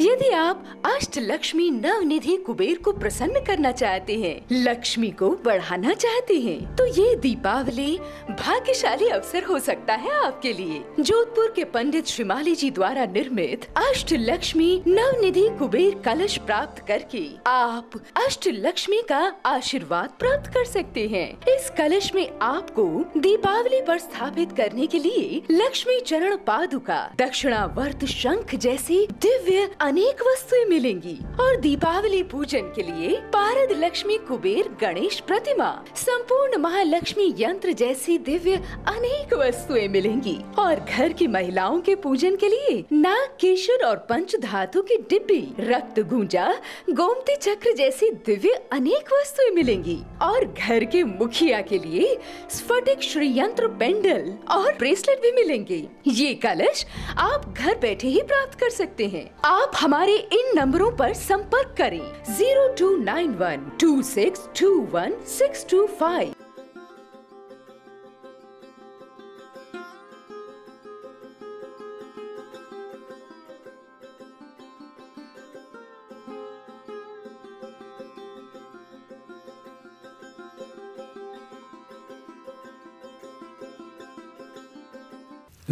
यदि आप अष्ट लक्ष्मी नवनिधि कुबेर को प्रसन्न करना चाहते हैं, लक्ष्मी को बढ़ाना चाहते हैं, तो ये दीपावली भाग्यशाली अवसर हो सकता है आपके लिए जोधपुर के पंडित श्रीमाली जी द्वारा निर्मित अष्ट लक्ष्मी नवनिधि कुबेर कलश प्राप्त करके आप अष्ट लक्ष्मी का आशीर्वाद प्राप्त कर सकते हैं इस कलश में आपको दीपावली आरोप स्थापित करने के लिए लक्ष्मी चरण पादुका वर्त शंख जैसी दिव्य अनेक वस्तुएं मिलेंगी और दीपावली पूजन के लिए पारद लक्ष्मी कुबेर गणेश प्रतिमा संपूर्ण महालक्ष्मी यंत्र जैसी दिव्य अनेक वस्तुएं मिलेंगी और घर की महिलाओं के पूजन के लिए नाग केशर और पंच धातु की डिब्बी रक्त गूंजा गोमती चक्र जैसी दिव्य अनेक वस्तुएं मिलेंगी और घर के मुखिया के लिए स्फटिक श्रीयंत्र पेंडल और ब्रेसलेट भी मिलेंगे ये कलश आप घर बैठे ही प्राप्त कर सकते हैं आप आप हमारे इन नंबरों पर संपर्क करें zero two nine one two six two one six two five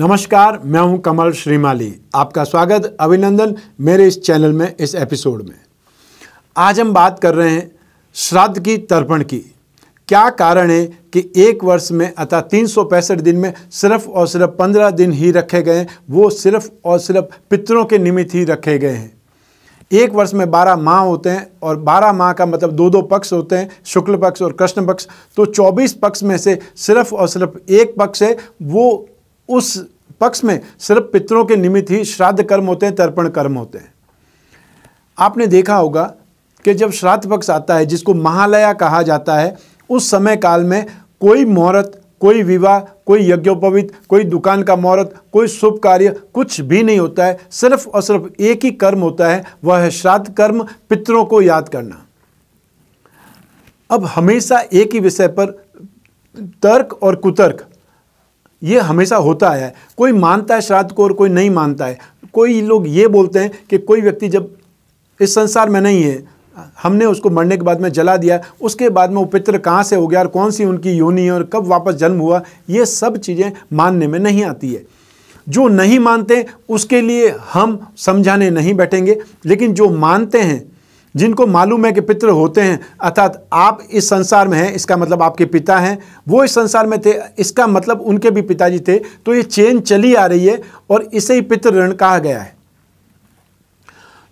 नमस्कार मैं हूं कमल श्रीमाली आपका स्वागत अभिनंदन मेरे इस चैनल में इस एपिसोड में आज हम बात कर रहे हैं श्राद्ध की तर्पण की क्या कारण है कि एक वर्ष में अतः तीन दिन में सिर्फ और सिर्फ पंद्रह दिन ही रखे गए हैं वो सिर्फ और सिर्फ पितरों के निमित्त ही रखे गए हैं एक वर्ष में बारह माह होते हैं और बारह माह का मतलब दो दो पक्ष होते हैं शुक्ल पक्ष और कृष्ण पक्ष तो चौबीस पक्ष में से सिर्फ और सिर्फ एक पक्ष है वो उस पक्ष में सिर्फ पितरों के निमित्त ही श्राद्ध कर्म होते हैं तर्पण कर्म होते हैं आपने देखा होगा कि जब श्राद्ध पक्ष आता है जिसको महालया कहा जाता है उस समय काल में कोई मुहूर्त कोई विवाह कोई यज्ञोपवित कोई दुकान का मुहूर्त कोई शुभ कार्य कुछ भी नहीं होता है सिर्फ और सिर्फ एक ही कर्म होता है वह है श्राद्ध कर्म पितरों को याद करना अब हमेशा एक ही विषय पर तर्क और कुतर्क ये हमेशा होता है कोई मानता है श्राद्ध को और कोई नहीं मानता है कोई लोग ये बोलते हैं कि कोई व्यक्ति जब इस संसार में नहीं है हमने उसको मरने के बाद में जला दिया उसके बाद में वो पित्र कहाँ से हो गया और कौन सी उनकी योनि है और कब वापस जन्म हुआ ये सब चीज़ें मानने में नहीं आती है जो नहीं मानते उसके लिए हम समझाने नहीं बैठेंगे लेकिन जो मानते हैं जिनको मालूम है कि पितृ होते हैं अर्थात आप इस संसार में हैं इसका मतलब आपके पिता हैं वो इस संसार में थे इसका मतलब उनके भी पिताजी थे तो ये चेन चली आ रही है और इसे ही पितृण कहा गया है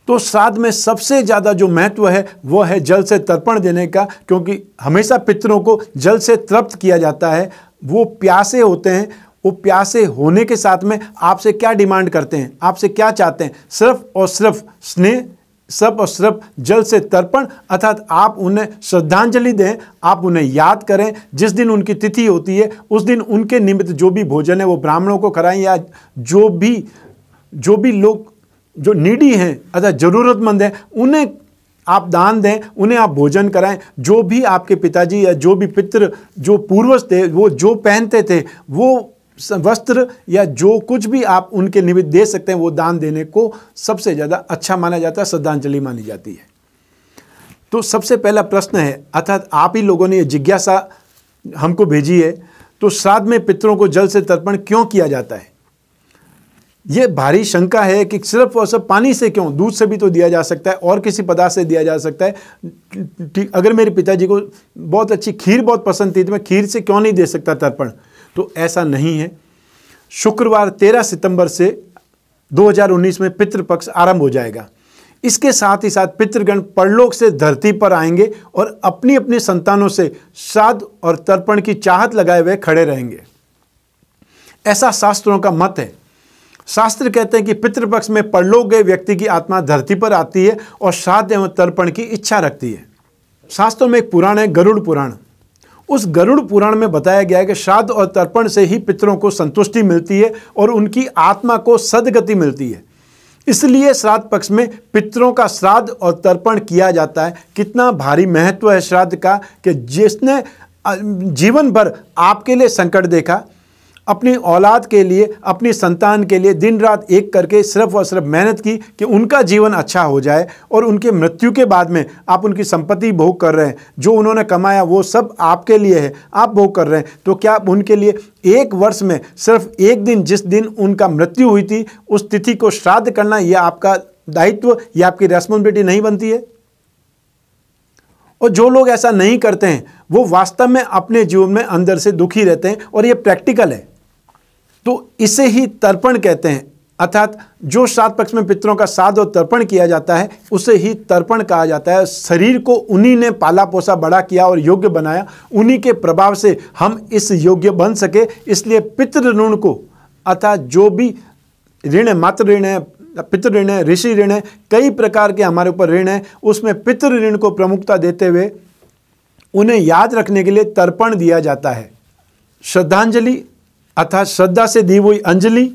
तो श्राद्ध में सबसे ज़्यादा जो महत्व है वो है जल से तर्पण देने का क्योंकि हमेशा पितरों को जल से तृप्त किया जाता है वो प्यासे होते हैं वो प्यासे होने के साथ में आपसे क्या डिमांड करते हैं आपसे क्या चाहते हैं सिर्फ और सिर्फ स्नेह सब और सिर्फ जल से तर्पण अर्थात आप उन्हें श्रद्धांजलि दें आप उन्हें याद करें जिस दिन उनकी तिथि होती है उस दिन उनके निमित्त जो भी भोजन है वो ब्राह्मणों को कराएं या जो भी जो भी लोग जो नीडी हैं अर्थात ज़रूरतमंद हैं उन्हें आप दान दें उन्हें आप भोजन कराएं जो भी आपके पिताजी या जो भी पितृ जो पूर्वज थे वो जो पहनते थे वो वस्त्र या जो कुछ भी आप उनके निमित्त दे सकते हैं वो दान देने को सबसे ज़्यादा अच्छा माना जाता है श्रद्धांजलि मानी जाती है तो सबसे पहला प्रश्न है अर्थात आप ही लोगों ने ये जिज्ञासा हमको भेजी है तो श्राद्ध में पितरों को जल से तर्पण क्यों किया जाता है ये भारी शंका है कि सिर्फ और सिर्फ पानी से क्यों दूध से भी तो दिया जा सकता है और किसी पदार्थ से दिया जा सकता है ठीक अगर मेरे पिताजी को बहुत अच्छी खीर बहुत पसंद थी तो मैं खीर से क्यों नहीं दे सकता तर्पण तो ऐसा नहीं है शुक्रवार 13 सितंबर से 2019 में पितृपक्ष आरंभ हो जाएगा इसके साथ ही साथ पितृगण परलोक से धरती पर आएंगे और अपनी अपनी संतानों से श्राद्ध और तर्पण की चाहत लगाए हुए खड़े रहेंगे ऐसा शास्त्रों का मत है शास्त्र कहते हैं कि पितृपक्ष में परलोक गए व्यक्ति की आत्मा धरती पर आती है और श्राद्ध एवं तर्पण की इच्छा रखती है शास्त्रों में एक पुराण है गरुड़ पुराण उस गरुड़ पुराण में बताया गया है कि श्राद्ध और तर्पण से ही पितरों को संतुष्टि मिलती है और उनकी आत्मा को सदगति मिलती है इसलिए श्राद्ध पक्ष में पितरों का श्राद्ध और तर्पण किया जाता है कितना भारी महत्व है श्राद्ध का कि जिसने जीवन भर आपके लिए संकट देखा अपनी औलाद के लिए अपनी संतान के लिए दिन रात एक करके सिर्फ और सिर्फ मेहनत की कि उनका जीवन अच्छा हो जाए और उनके मृत्यु के बाद में आप उनकी संपत्ति भोग कर रहे हैं जो उन्होंने कमाया वो सब आपके लिए है आप भोग कर रहे हैं तो क्या आप उनके लिए एक वर्ष में सिर्फ एक दिन जिस दिन उनका मृत्यु हुई थी उस तिथि को श्राद्ध करना यह आपका दायित्व या आपकी रेस्पॉन्सिबिलिटी नहीं बनती है और जो लोग ऐसा नहीं करते हैं वो वास्तव में अपने जीवन में अंदर से दुखी रहते हैं और ये प्रैक्टिकल है तो इसे ही तर्पण कहते हैं अर्थात जो सात पक्ष में पितरों का साध और तर्पण किया जाता है उसे ही तर्पण कहा जाता है शरीर को उन्हीं ने पाला पोसा बड़ा किया और योग्य बनाया उन्हीं के प्रभाव से हम इस योग्य बन सके इसलिए पितृ ऋण को अर्थात जो भी ऋण मातृ ऋण है पितृ ऋण है ऋषि ऋण है कई प्रकार के हमारे ऊपर ऋण है उसमें पितृ ऋण को प्रमुखता देते हुए उन्हें याद रखने के लिए तर्पण दिया जाता है श्रद्धांजलि अर्थात श्रद्धा से दी हुई अंजलि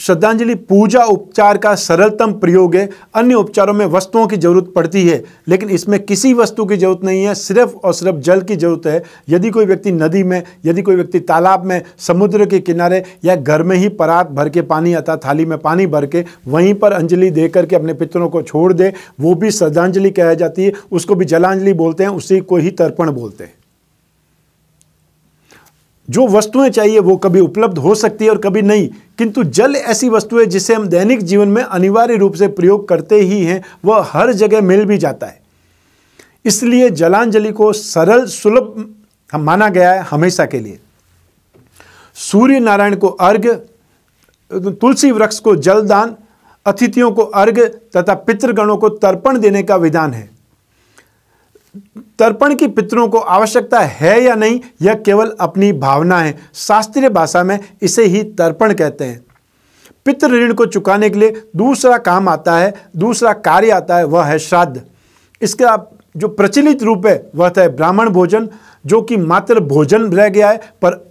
श्रद्धांजलि पूजा उपचार का सरलतम प्रयोग है अन्य उपचारों में वस्तुओं की जरूरत पड़ती है लेकिन इसमें किसी वस्तु की जरूरत नहीं है सिर्फ और सिर्फ जल की जरूरत है यदि कोई व्यक्ति नदी में यदि कोई व्यक्ति तालाब में समुद्र के किनारे या घर में ही परात भर के पानी आता थाली में पानी भर के वहीं पर अंजलि दे करके अपने पितरों को छोड़ दे वो भी श्रद्धांजलि कहा जाती है उसको भी जलांजलि बोलते हैं उसी को ही तर्पण बोलते हैं जो वस्तुएं चाहिए वो कभी उपलब्ध हो सकती है और कभी नहीं किंतु जल ऐसी वस्तु है जिसे हम दैनिक जीवन में अनिवार्य रूप से प्रयोग करते ही हैं वह हर जगह मिल भी जाता है इसलिए जलांजलि को सरल सुलभ हम माना गया है हमेशा के लिए सूर्य नारायण को अर्घ तुलसी वृक्ष को जलदान अतिथियों को अर्घ तथा पितृगणों को तर्पण देने का विधान है तर्पण की पितरों को आवश्यकता है या नहीं यह केवल अपनी भावना है शास्त्रीय भाषा में इसे ही तर्पण कहते हैं पितृ ऋण को चुकाने के लिए दूसरा काम आता है दूसरा कार्य आता है वह है श्राद्ध इसका जो प्रचलित रूप है वह है ब्राह्मण भोजन जो कि मात्र भोजन रह गया है पर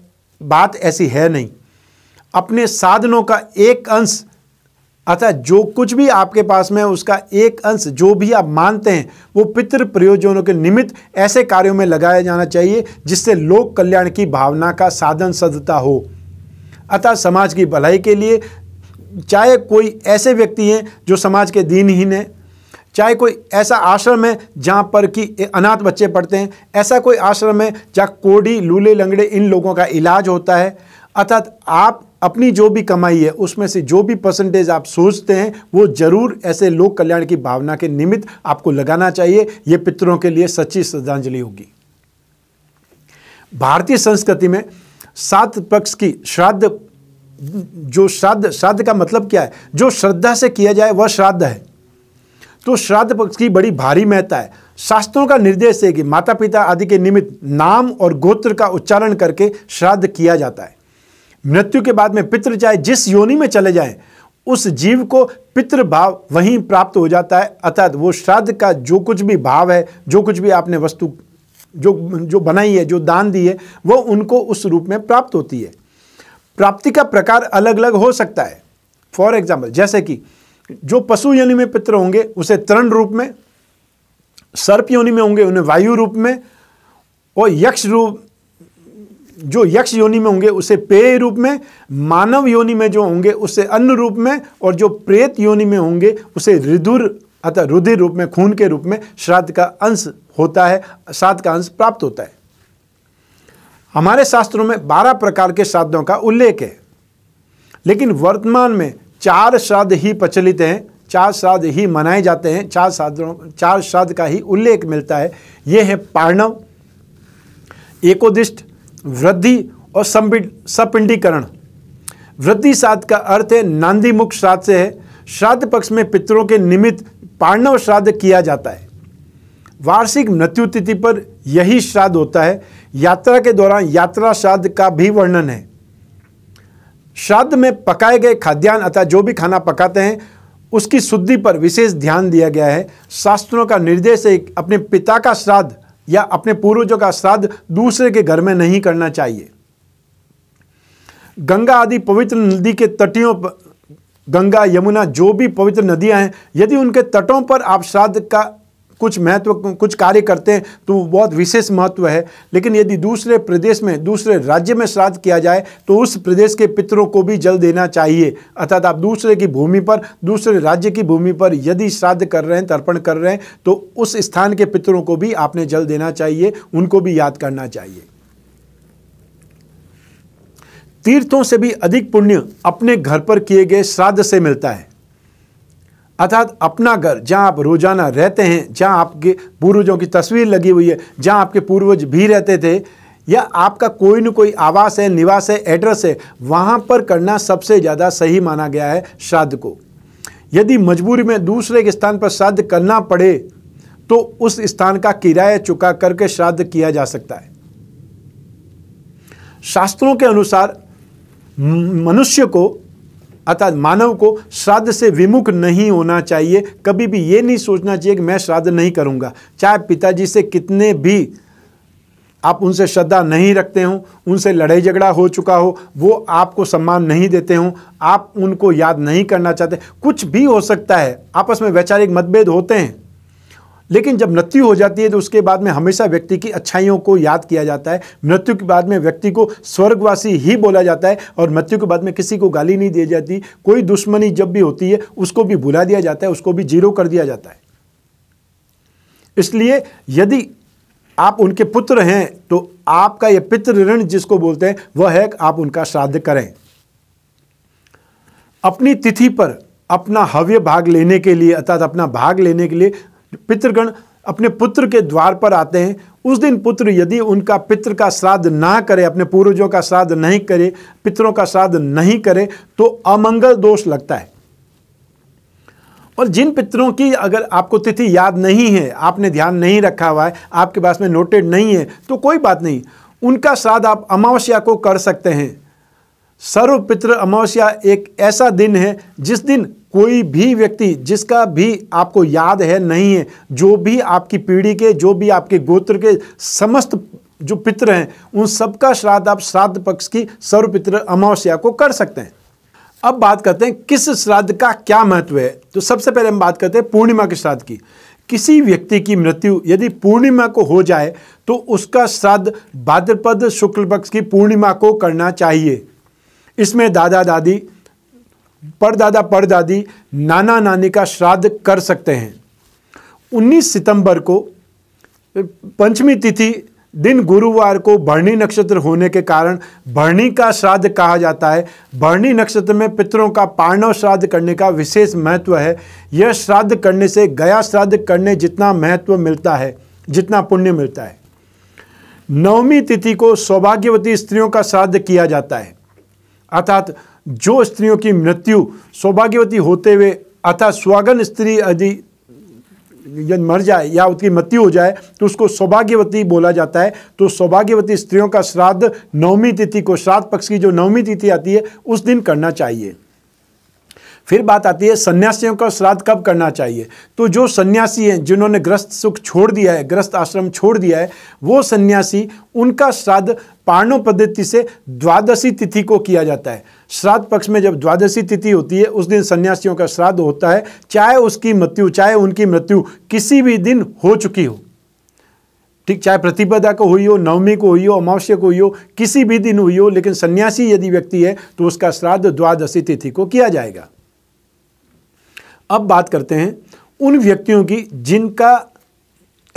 बात ऐसी है नहीं अपने साधनों का एक अंश अतः जो कुछ भी आपके पास में उसका एक अंश जो भी आप मानते हैं वो पितृ प्रयोजनों के निमित्त ऐसे कार्यों में लगाया जाना चाहिए जिससे लोक कल्याण की भावना का साधन सदता हो अतः समाज की भलाई के लिए चाहे कोई ऐसे व्यक्ति हैं जो समाज के दीनहीन हैं चाहे कोई ऐसा आश्रम है जहाँ पर कि अनाथ बच्चे पढ़ते हैं ऐसा कोई आश्रम है जहाँ कोडी लूले लंगड़े इन लोगों का इलाज होता है अर्थात आप अपनी जो भी कमाई है उसमें से जो भी परसेंटेज आप सोचते हैं वो जरूर ऐसे लोक कल्याण की भावना के निमित्त आपको लगाना चाहिए यह पितरों के लिए सच्ची श्रद्धांजलि होगी भारतीय संस्कृति में सात पक्ष की श्राद्ध जो श्राद्ध श्राद्ध का मतलब क्या है जो श्रद्धा से किया जाए वह श्राद्ध है तो श्राद्ध पक्ष की बड़ी भारी महत्ता है शास्त्रों का निर्देश है कि माता पिता आदि के निमित्त नाम और गोत्र का उच्चारण करके श्राद्ध किया जाता है मृत्यु के बाद में पितृ चाहे जिस योनि में चले जाए उस जीव को पितृभाव वहीं प्राप्त हो जाता है अर्थात वो श्राद्ध का जो कुछ भी भाव है जो कुछ भी आपने वस्तु जो जो बनाई है जो दान दी है वो उनको उस रूप में प्राप्त होती है प्राप्ति का प्रकार अलग अलग हो सकता है फॉर एग्जाम्पल जैसे कि जो पशु योनि में पितृ होंगे उसे तरण रूप में सर्प योनि में होंगे उन्हें वायु रूप में और यक्ष रूप जो यक्ष योनि में होंगे उसे पेय रूप में मानव योनि में जो होंगे उसे अन्न रूप में और जो प्रेत योनि में होंगे उसे रिदुर अतः रुधिर रूप में खून के रूप में श्राद्ध का अंश होता है श्राद्ध का अंश प्राप्त होता है हमारे शास्त्रों में बारह प्रकार के श्राद्धों का उल्लेख है लेकिन वर्तमान में चार श्राद्ध ही प्रचलित हैं चार श्राद्ध ही मनाए जाते हैं चार श्राद्धों चार श्राद्ध का ही उल्लेख मिलता है यह है पार्णव एकोदिष्ट वृद्धि और सपिंडीकरण वृद्धि श्राद्ध का अर्थ है नांदी मुख श्राद्ध से है श्राद्ध पक्ष में पितरों के निमित्त पाणव श्राद्ध किया जाता है वार्षिक मृत्यु तिथि पर यही श्राद्ध होता है यात्रा के दौरान यात्रा श्राद्ध का भी वर्णन है श्राद्ध में पकाए गए खाद्यान्न अथा जो भी खाना पकाते हैं उसकी शुद्धि पर विशेष ध्यान दिया गया है शास्त्रों का निर्देश है अपने पिता का श्राद्ध या अपने पूर्वजों का श्राद्ध दूसरे के घर में नहीं करना चाहिए गंगा आदि पवित्र नदी के तटियों पर गंगा यमुना जो भी पवित्र नदियां हैं यदि उनके तटों पर आप श्राद्ध का कुछ महत्व कुछ कार्य करते हैं तो बहुत विशेष महत्व है लेकिन यदि दूसरे प्रदेश में दूसरे राज्य में श्राद्ध किया जाए तो उस प्रदेश के पितरों को भी जल देना चाहिए अर्थात आप दूसरे की भूमि पर दूसरे राज्य की भूमि पर यदि श्राद्ध कर रहे हैं तर्पण कर रहे हैं तो उस स्थान के पितरों को भी आपने जल देना चाहिए उनको भी याद करना चाहिए तीर्थों से भी अधिक पुण्य अपने घर पर किए गए श्राद्ध से मिलता है अर्थात अपना घर जहाँ आप रोज़ाना रहते हैं जहाँ आपके पूर्वजों की तस्वीर लगी हुई है जहाँ आपके पूर्वज भी रहते थे या आपका कोई न कोई आवास है निवास है एड्रेस है वहाँ पर करना सबसे ज़्यादा सही माना गया है श्राद्ध को यदि मजबूरी में दूसरे के स्थान पर श्राद्ध करना पड़े तो उस स्थान का किराया चुका करके श्राद्ध किया जा सकता है शास्त्रों के अनुसार मनुष्य को अर्थात मानव को श्राद्ध से विमुख नहीं होना चाहिए कभी भी ये नहीं सोचना चाहिए कि मैं श्राद्ध नहीं करूँगा चाहे पिताजी से कितने भी आप उनसे श्रद्धा नहीं रखते हों उनसे लड़ाई झगड़ा हो चुका हो वो आपको सम्मान नहीं देते हों आप उनको याद नहीं करना चाहते कुछ भी हो सकता है आपस में वैचारिक मतभेद होते हैं लेकिन जब मृत्यु हो जाती है तो उसके बाद में हमेशा व्यक्ति की अच्छाइयों को याद किया जाता है मृत्यु के बाद में व्यक्ति को स्वर्गवासी ही बोला जाता है और मृत्यु के बाद में किसी को गाली नहीं दी जाती कोई दुश्मनी जब भी होती है उसको भी भुला दिया जाता है उसको भी जीरो कर दिया जाता है इसलिए यदि आप उनके पुत्र हैं तो आपका यह पितृ ऋण जिसको बोलते हैं वह है आप उनका श्राद्ध करें अपनी तिथि पर अपना हव्य भाग लेने के लिए अर्थात अपना भाग लेने के लिए पितृगण अपने पुत्र के द्वार पर आते हैं उस दिन पुत्र यदि उनका पितृ का श्राद्ध ना करे अपने पूर्वजों का श्राद्ध नहीं करे पितरों का श्राद्ध नहीं करे तो अमंगल दोष लगता है और जिन पितरों की अगर आपको तिथि याद नहीं है आपने ध्यान नहीं रखा हुआ है आपके पास में नोटेड नहीं है तो कोई बात नहीं उनका श्राद्ध आप अमावस्या को कर सकते हैं सर्व पितृ अमावस्या एक ऐसा दिन है जिस दिन कोई भी व्यक्ति जिसका भी आपको याद है नहीं है जो भी आपकी पीढ़ी के जो भी आपके गोत्र के समस्त जो पित्र हैं उन सबका श्राद्ध आप श्राद्ध पक्ष की सर्वपित्र अमावस्या को कर सकते हैं अब बात करते हैं किस श्राद्ध का क्या महत्व है तो सबसे पहले हम बात करते हैं पूर्णिमा के श्राद्ध की किसी व्यक्ति की मृत्यु यदि पूर्णिमा को हो जाए तो उसका श्राद्ध भाद्रपद शुक्ल पक्ष की पूर्णिमा को करना चाहिए इसमें दादा दादी परदादा परदादी नाना नानी का श्राद्ध कर सकते हैं 19 सितंबर को पंचमी तिथि दिन गुरुवार को भरणी नक्षत्र होने के कारण भरणी का श्राद्ध कहा जाता है भरणी नक्षत्र में पितरों का पाणव श्राद्ध करने का विशेष महत्व है यह श्राद्ध करने से गया श्राद्ध करने जितना महत्व मिलता है जितना पुण्य मिलता है नवमी तिथि को सौभाग्यवती स्त्रियों का श्राद्ध किया जाता है अर्थात जो स्त्रियों की मृत्यु सौभाग्यवती होते हुए अथा स्वागन स्त्री यदि यदि मर जाए या उसकी मृत्यु हो जाए तो उसको सौभाग्यवती बोला जाता है तो सौभाग्यवती स्त्रियों का श्राद्ध नवमी तिथि को श्राद्ध पक्ष की जो नवमी तिथि आती है उस दिन करना चाहिए फिर बात आती है सन्यासियों का श्राद्ध कब करना चाहिए तो जो सन्यासी हैं जिन्होंने ग्रस्त सुख छोड़ दिया है ग्रस्त आश्रम छोड़ दिया है वो सन्यासी उनका श्राद्ध पार्णव पद्धति से द्वादशी तिथि को किया जाता है श्राद्ध पक्ष में जब द्वादशी तिथि होती है उस दिन सन्यासियों का श्राद्ध होता है चाहे उसकी मृत्यु चाहे उनकी मृत्यु किसी भी दिन हो चुकी हो ठीक चाहे प्रतिपदा को हुई हो नवमी को हुई हो अमावस्या को हुई हो किसी भी दिन हुई हो लेकिन सन्यासी यदि व्यक्ति है तो उसका श्राद्ध द्वादशी तिथि को किया जाएगा अब बात करते हैं उन व्यक्तियों की जिनका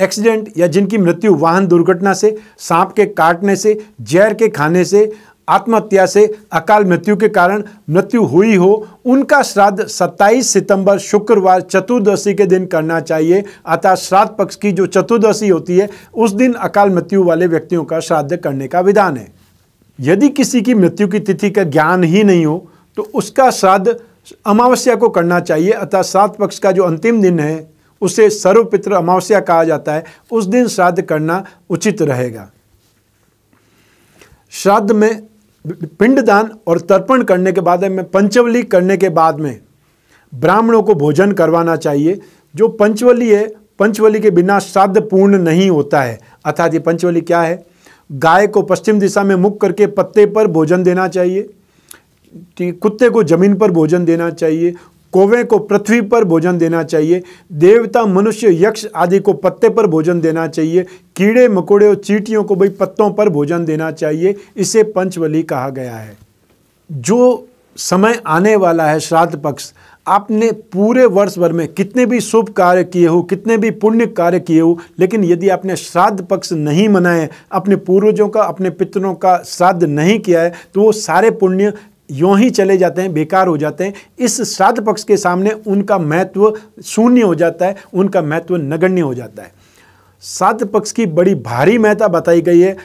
एक्सीडेंट या जिनकी मृत्यु वाहन दुर्घटना से सांप के काटने से जहर के खाने से आत्महत्या से अकाल मृत्यु के कारण मृत्यु हुई हो उनका श्राद्ध 27 सितंबर शुक्रवार चतुर्दशी के दिन करना चाहिए अतः श्राद्ध पक्ष की जो चतुर्दशी होती है उस दिन अकाल मृत्यु वाले व्यक्तियों का श्राद्ध करने का विधान है यदि किसी की मृत्यु की तिथि का ज्ञान ही नहीं हो तो उसका श्राद्ध अमावस्या को करना चाहिए अतः सात पक्ष का जो अंतिम दिन है उसे सर्वपित्र अमावस्या कहा जाता है उस दिन श्राद्ध करना उचित रहेगा श्राद्ध में पिंडदान और तर्पण करने के बाद में पंचवली करने के बाद में ब्राह्मणों को भोजन करवाना चाहिए जो पंचवली है पंचवली के बिना श्राद्ध पूर्ण नहीं होता है अर्थात ये पंचवली क्या है गाय को पश्चिम दिशा में मुख करके पत्ते पर भोजन देना चाहिए कुत्ते को जमीन पर भोजन देना चाहिए कोवे को पृथ्वी पर भोजन देना चाहिए देवता मनुष्य यक्ष आदि को पत्ते पर भोजन देना चाहिए कीड़े मकोड़े और चीटियों को भाई पत्तों पर भोजन देना चाहिए इसे पंचवली कहा गया है जो समय आने वाला है श्राद्ध पक्ष आपने पूरे वर्ष भर में कितने भी शुभ कार्य किए हो कितने भी पुण्य कार्य किए हो लेकिन यदि आपने श्राद्ध पक्ष नहीं मनाए अपने पूर्वजों का अपने पितरों का श्राद्ध नहीं किया है तो वो सारे पुण्य यों ही चले जाते हैं बेकार हो जाते हैं इस श्राद्ध पक्ष के सामने उनका महत्व शून्य हो जाता है उनका महत्व नगण्य हो जाता है श्राद्ध पक्ष की बड़ी भारी महत्ता बताई गई है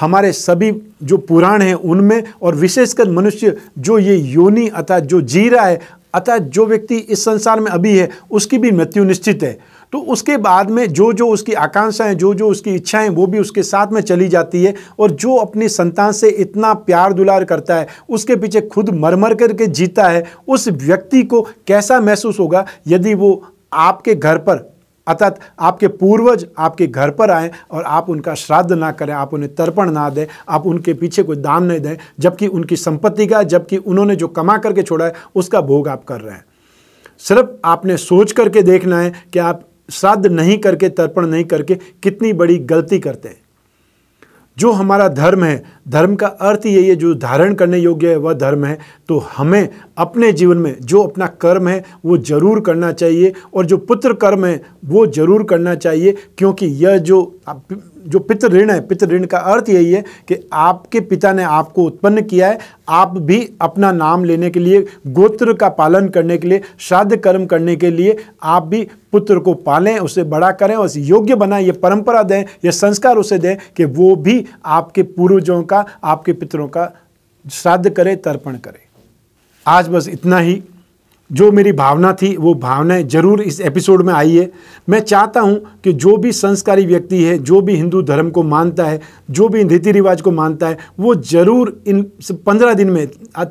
हमारे सभी जो पुराण हैं उनमें और विशेषकर मनुष्य जो ये योनि अतः जो जी रहा है अतः जो व्यक्ति इस संसार में अभी है उसकी भी मृत्यु निश्चित है तो उसके बाद में जो जो उसकी आकांक्षाएं जो जो उसकी इच्छाएं वो भी उसके साथ में चली जाती है और जो अपनी संतान से इतना प्यार दुलार करता है उसके पीछे खुद मरमर करके जीता है उस व्यक्ति को कैसा महसूस होगा यदि वो आपके घर पर अर्थात आपके पूर्वज आपके घर पर आएँ और आप उनका श्राद्ध ना करें आप उन्हें तर्पण ना दें आप उनके पीछे कोई दान नहीं दें जबकि उनकी संपत्ति का जबकि उन्होंने जो कमा करके छोड़ा है उसका भोग आप कर रहे हैं सिर्फ आपने सोच करके देखना है कि आप श्राद्ध नहीं करके तर्पण नहीं करके कितनी बड़ी गलती करते हैं जो हमारा धर्म है धर्म का अर्थ यही है जो धारण करने योग्य है वह धर्म है तो हमें अपने जीवन में जो अपना कर्म है वो जरूर करना चाहिए और जो पुत्र कर्म है वो जरूर करना चाहिए क्योंकि यह जो जो पितृ ऋण है पितृ ऋण का अर्थ यही है कि आपके पिता ने आपको उत्पन्न किया है आप भी अपना नाम लेने के लिए गोत्र का पालन करने के लिए श्राद्ध कर्म करने के लिए आप भी पुत्र को पालें उसे बड़ा करें उसे योग्य बनाएं ये परंपरा दें ये संस्कार उसे दें कि वो भी आपके पूर्वजों का आपके पितरों का श्राद्ध करें तर्पण करें आज बस इतना ही जो मेरी भावना थी वो भावनाएं जरूर इस एपिसोड में आई है मैं चाहता हूं कि जो भी संस्कारी व्यक्ति है जो भी हिंदू धर्म को मानता है जो भी रीति रिवाज को मानता है वो ज़रूर इन पंद्रह दिन में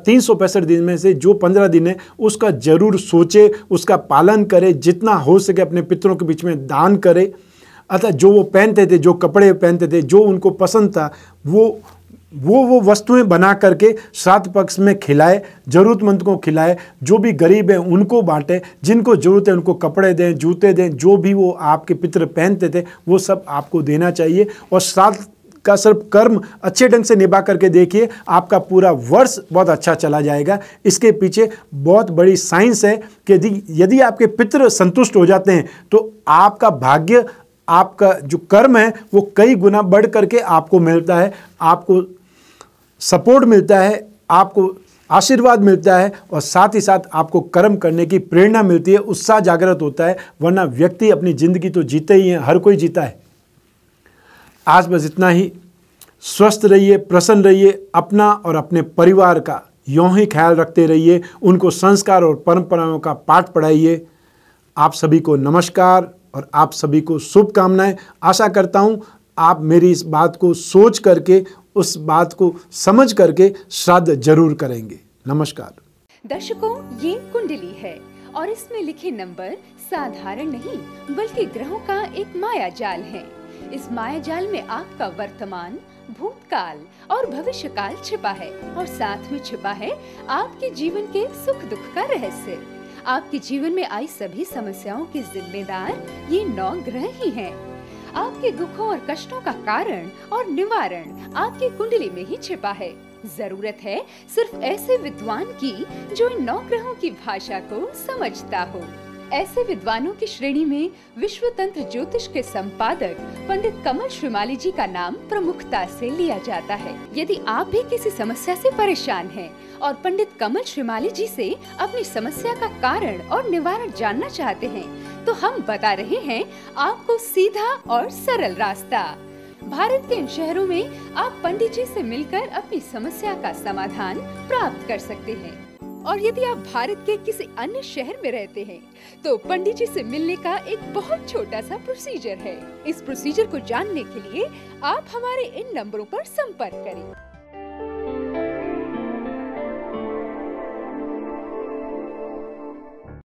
तीन सौ पैंसठ दिन में से जो पंद्रह दिन है उसका ज़रूर सोचे उसका पालन करे जितना हो सके अपने पितरों के बीच में दान करे अतः जो वो पहनते थे जो कपड़े पहनते थे जो उनको पसंद था वो वो वो वस्तुएं बना करके सात पक्ष में खिलाए ज़रूरतमंद को खिलाए जो भी गरीब हैं उनको बांटे जिनको ज़रूरत है उनको कपड़े दें जूते दें जो भी वो आपके पितर पहनते थे वो सब आपको देना चाहिए और सात का सिर्फ कर्म अच्छे ढंग से निभा करके देखिए आपका पूरा वर्ष बहुत अच्छा चला जाएगा इसके पीछे बहुत बड़ी साइंस है कि यदि यदि आपके पितृ संतुष्ट हो जाते हैं तो आपका भाग्य आपका जो कर्म है वो कई गुना बढ़ करके आपको मिलता है आपको सपोर्ट मिलता है आपको आशीर्वाद मिलता है और साथ ही साथ आपको कर्म करने की प्रेरणा मिलती है उत्साह जागृत होता है वरना व्यक्ति अपनी ज़िंदगी तो जीते ही हैं हर कोई जीता है आज बस इतना ही स्वस्थ रहिए प्रसन्न रहिए अपना और अपने परिवार का यों ही ख्याल रखते रहिए उनको संस्कार और परंपराओं का पाठ पढ़ाइए आप सभी को नमस्कार और आप सभी को शुभकामनाएं आशा करता हूं आप मेरी इस बात को सोच करके उस बात को समझ करके श्राद्ध जरूर करेंगे नमस्कार दर्शकों ये कुंडली है और इसमें लिखे नंबर साधारण नहीं बल्कि ग्रहों का एक माया जाल है इस माया जाल में आपका वर्तमान भूतकाल और भविष्य काल छिपा है और साथ में छिपा है आपके जीवन के सुख दुख का रहस्य आपके जीवन में आई सभी समस्याओं के जिम्मेदार ये नौ ग्रह ही हैं। आपके दुखों और कष्टों का कारण और निवारण आपकी कुंडली में ही छिपा है जरूरत है सिर्फ ऐसे विद्वान की जो इन नौ ग्रहों की भाषा को समझता हो ऐसे विद्वानों की श्रेणी में विश्व तंत्र ज्योतिष के संपादक पंडित कमल श्रीमाली जी का नाम प्रमुखता से लिया जाता है यदि आप भी किसी समस्या से परेशान हैं और पंडित कमल श्रीमाली जी से अपनी समस्या का कारण और निवारण जानना चाहते हैं तो हम बता रहे हैं आपको सीधा और सरल रास्ता भारत के इन शहरों में आप पंडित जी से मिलकर अपनी समस्या का समाधान प्राप्त कर सकते हैं और यदि आप भारत के किसी अन्य शहर में रहते हैं तो पंडित जी से मिलने का एक बहुत छोटा सा प्रोसीजर है इस प्रोसीजर को जानने के लिए आप हमारे इन नंबरों पर संपर्क करें